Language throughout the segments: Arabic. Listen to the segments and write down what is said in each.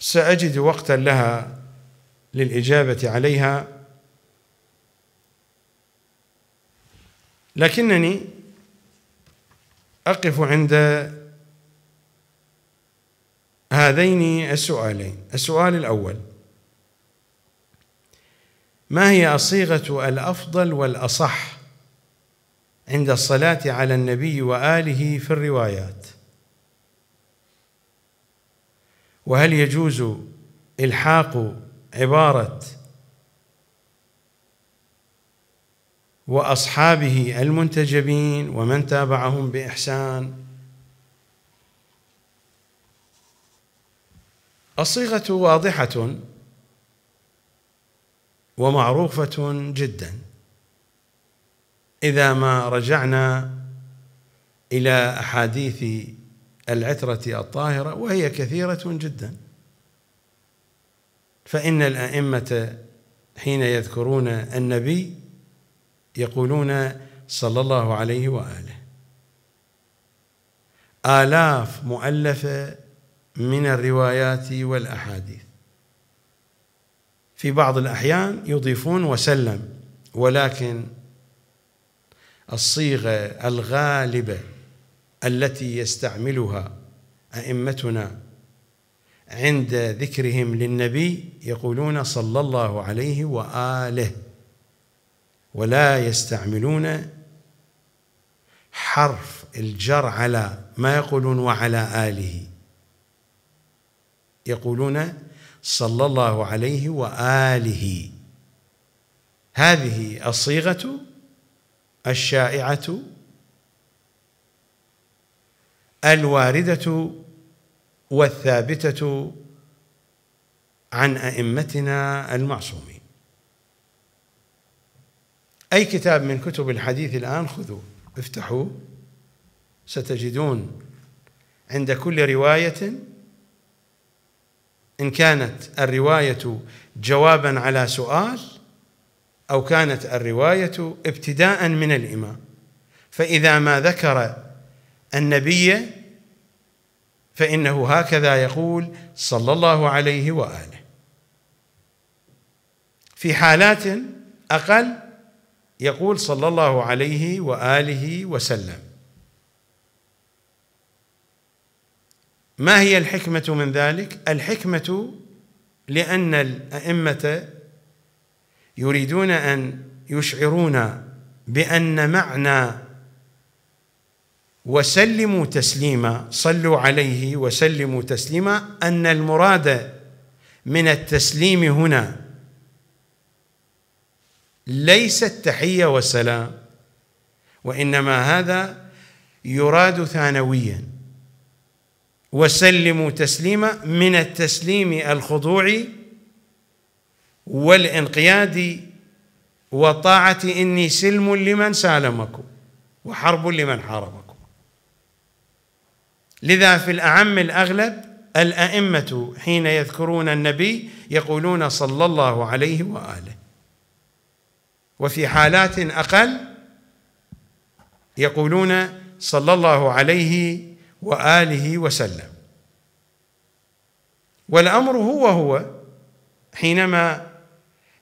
سأجد وقتا لها للإجابة عليها لكنني أقف عند هذين السؤالين السؤال الأول ما هي الصيغة الأفضل والأصح عند الصلاة على النبي وآله في الروايات؟ وهل يجوز إلحاق عبارة وأصحابه المنتجبين ومن تابعهم بإحسان الصيغة واضحة ومعروفة جدا إذا ما رجعنا إلى أحاديث العترة الطاهرة وهي كثيرة جدا فإن الأئمة حين يذكرون النبي يقولون صلى الله عليه وآله آلاف مؤلفة من الروايات والأحاديث في بعض الأحيان يضيفون وسلم ولكن الصيغة الغالبة التي يستعملها أئمتنا عند ذكرهم للنبي يقولون صلى الله عليه وآله ولا يستعملون حرف الجر على ما يقولون وعلى آله يقولون صلى الله عليه وآله هذه الصيغة الشائعة الوارده والثابته عن ائمتنا المعصومين اي كتاب من كتب الحديث الان خذوه افتحوه ستجدون عند كل روايه ان كانت الروايه جوابا على سؤال او كانت الروايه ابتداء من الامام فاذا ما ذكر النبي فإنه هكذا يقول صلى الله عليه وآله في حالات أقل يقول صلى الله عليه وآله وسلم ما هي الحكمة من ذلك؟ الحكمة لأن الأئمة يريدون أن يشعرونا بأن معنى وسلموا تسليما صلوا عليه وسلموا تسليما أن المراد من التسليم هنا ليس التحية والسلام وإنما هذا يراد ثانويا وسلموا تسليما من التسليم الخضوع والانقياد وطاعة إني سلم لمن سالمكم وحرب لمن حاربكم لذا في الأعم الأغلب الأئمة حين يذكرون النبي يقولون صلى الله عليه وآله وفي حالات أقل يقولون صلى الله عليه وآله وسلم والأمر هو هو حينما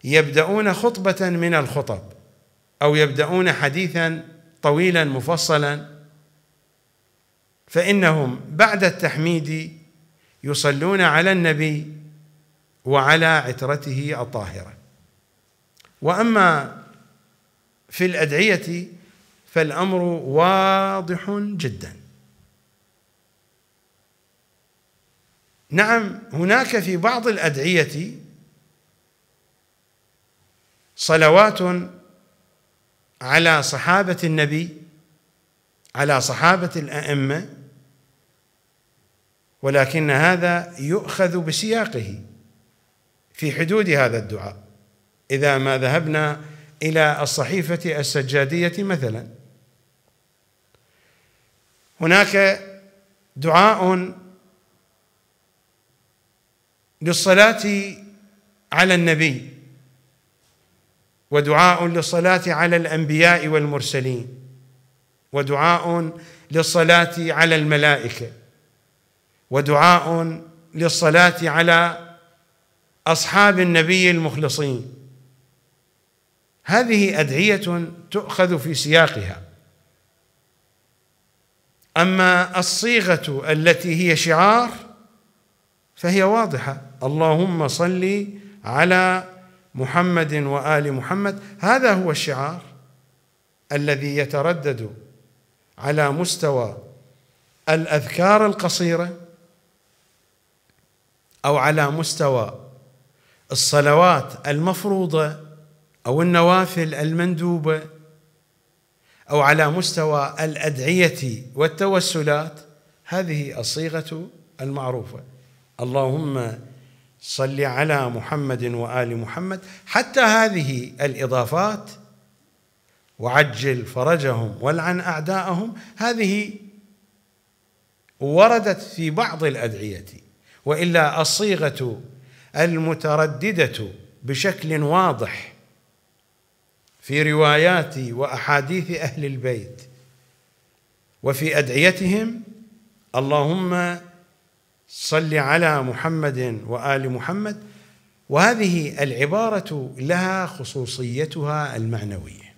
يبدأون خطبة من الخطب أو يبدأون حديثا طويلا مفصلا فإنهم بعد التحميد يصلون على النبي وعلى عترته الطاهرة وأما في الأدعية فالأمر واضح جدا نعم هناك في بعض الأدعية صلوات على صحابة النبي على صحابة الأئمة ولكن هذا يؤخذ بسياقه في حدود هذا الدعاء إذا ما ذهبنا إلى الصحيفة السجادية مثلا هناك دعاء للصلاة على النبي ودعاء للصلاة على الأنبياء والمرسلين ودعاء للصلاة على الملائكة ودعاء للصلاة على أصحاب النبي المخلصين هذه أدعية تؤخذ في سياقها أما الصيغة التي هي شعار فهي واضحة اللهم صل على محمد وآل محمد هذا هو الشعار الذي يتردد على مستوى الأذكار القصيرة أو على مستوى الصلوات المفروضة أو النوافل المندوبة أو على مستوى الأدعية والتوسلات هذه الصيغة المعروفة اللهم صل على محمد وآل محمد حتى هذه الإضافات وعجل فرجهم والعن أعداءهم هذه وردت في بعض الأدعية والا الصيغه المتردده بشكل واضح في روايات واحاديث اهل البيت وفي ادعيتهم اللهم صل على محمد وال محمد وهذه العباره لها خصوصيتها المعنويه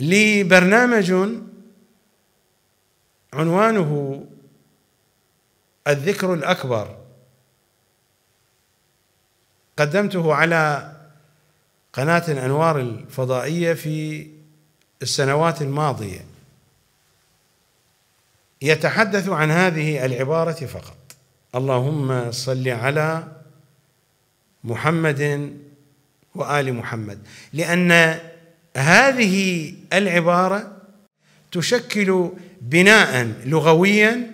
لي برنامج عنوانه الذكر الأكبر قدمته على قناة الأنوار الفضائية في السنوات الماضية يتحدث عن هذه العبارة فقط اللهم صل على محمد وآل محمد لأن هذه العبارة تشكل بناء لغويا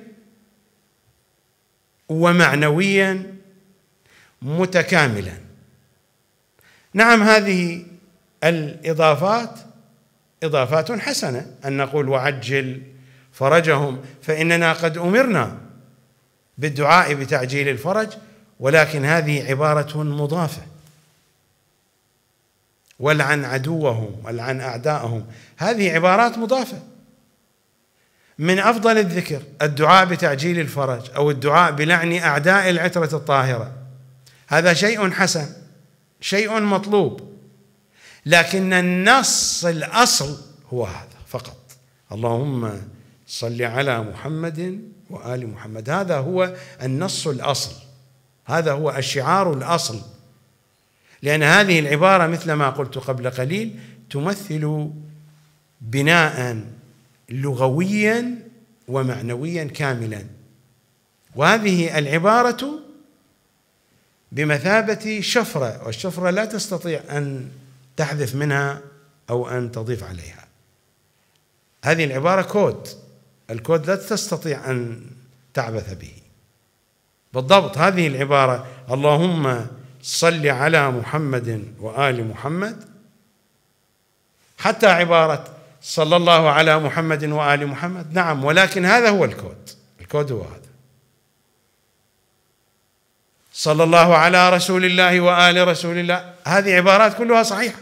ومعنويا متكاملا نعم هذه الاضافات اضافات حسنه ان نقول وعجل فرجهم فاننا قد امرنا بالدعاء بتعجيل الفرج ولكن هذه عباره مضافه ولعن عدوهم ولعن اعدائهم هذه عبارات مضافه من افضل الذكر الدعاء بتعجيل الفرج او الدعاء بلعن اعداء العتره الطاهره هذا شيء حسن شيء مطلوب لكن النص الاصل هو هذا فقط اللهم صل على محمد وال محمد هذا هو النص الاصل هذا هو الشعار الاصل لان هذه العباره مثل ما قلت قبل قليل تمثل بناء لغويا ومعنويا كاملا وهذه العبارة بمثابة شفرة والشفرة لا تستطيع أن تحذف منها أو أن تضيف عليها هذه العبارة كود الكود لا تستطيع أن تعبث به بالضبط هذه العبارة اللهم صل على محمد وآل محمد حتى عبارة صلى الله على محمد وآل محمد نعم ولكن هذا هو الكود الكود هو هذا صلى الله على رسول الله وآل رسول الله هذه عبارات كلها صحيحة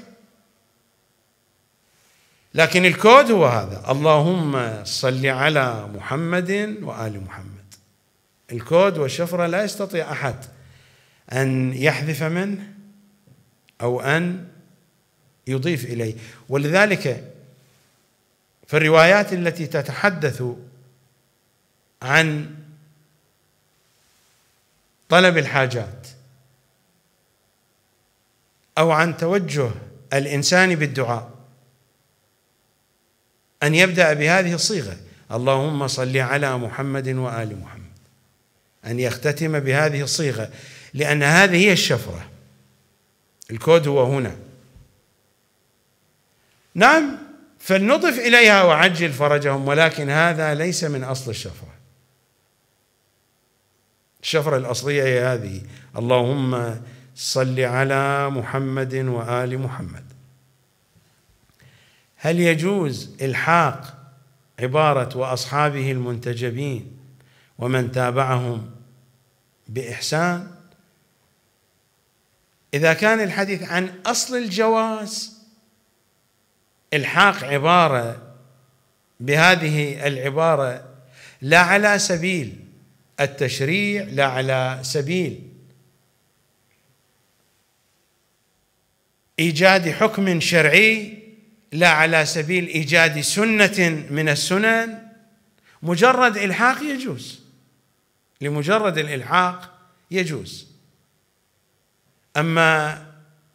لكن الكود هو هذا اللهم صل على محمد وآل محمد الكود والشفرة لا يستطيع أحد أن يحذف منه أو أن يضيف إليه ولذلك فالروايات التي تتحدث عن طلب الحاجات او عن توجه الانسان بالدعاء ان يبدا بهذه الصيغه اللهم صل على محمد وال محمد ان يختتم بهذه الصيغه لان هذه هي الشفره الكود هو هنا نعم فلنضف إليها وعجل فرجهم ولكن هذا ليس من أصل الشفرة الشفرة الأصلية هي هذه اللهم صل على محمد وآل محمد هل يجوز الحاق عبارة وأصحابه المنتجبين ومن تابعهم بإحسان إذا كان الحديث عن أصل الجواز الحاق عباره بهذه العباره لا على سبيل التشريع لا على سبيل ايجاد حكم شرعي لا على سبيل ايجاد سنه من السنن مجرد الحاق يجوز لمجرد الالحاق يجوز اما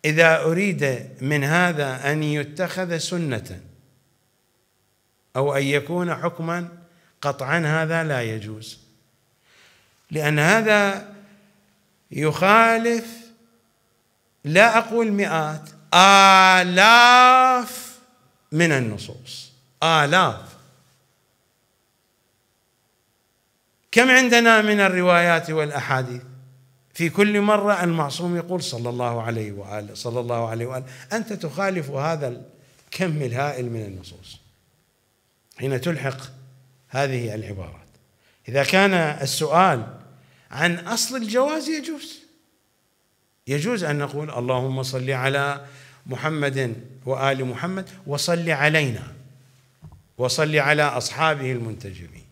إذا أريد من هذا أن يتخذ سنة أو أن يكون حكما قطعا هذا لا يجوز لأن هذا يخالف لا أقول مئات آلاف من النصوص آلاف كم عندنا من الروايات والأحاديث في كل مرة المعصوم يقول صلى الله عليه وآله صلى الله عليه وآله أنت تخالف هذا الكم الهائل من النصوص حين تلحق هذه العبارات إذا كان السؤال عن أصل الجواز يجوز يجوز أن نقول اللهم صل على محمد وآل محمد وصل علينا وصل على أصحابه المنتجبين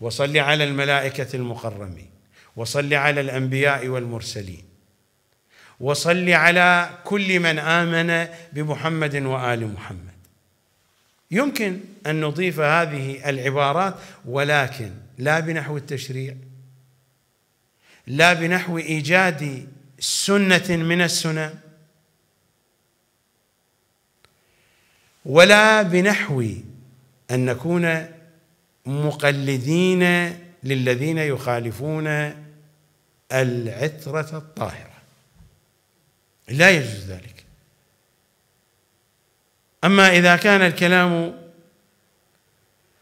وصل على الملائكة المقربين وصل على الانبياء والمرسلين وصل على كل من امن بمحمد وال محمد يمكن ان نضيف هذه العبارات ولكن لا بنحو التشريع لا بنحو ايجاد سنه من السنن ولا بنحو ان نكون مقلدين للذين يخالفون العترة الطاهرة لا يجوز ذلك أما إذا كان الكلام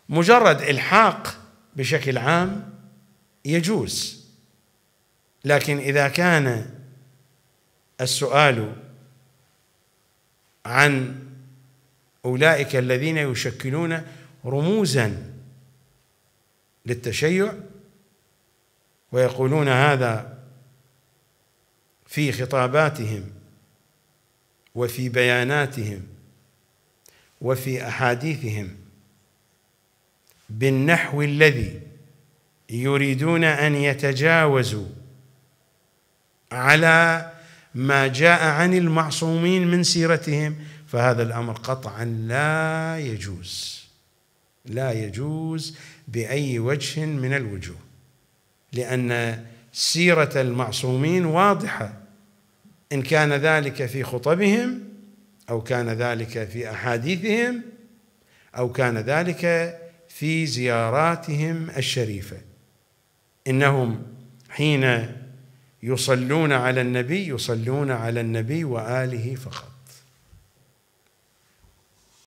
مجرد إلحاق بشكل عام يجوز لكن إذا كان السؤال عن أولئك الذين يشكلون رموزا للتشيع ويقولون هذا في خطاباتهم وفي بياناتهم وفي احاديثهم بالنحو الذي يريدون ان يتجاوزوا على ما جاء عن المعصومين من سيرتهم فهذا الامر قطعا لا يجوز لا يجوز باي وجه من الوجوه لأن سيرة المعصومين واضحة إن كان ذلك في خطبهم أو كان ذلك في أحاديثهم أو كان ذلك في زياراتهم الشريفة إنهم حين يصلون على النبي يصلون على النبي وآله فقط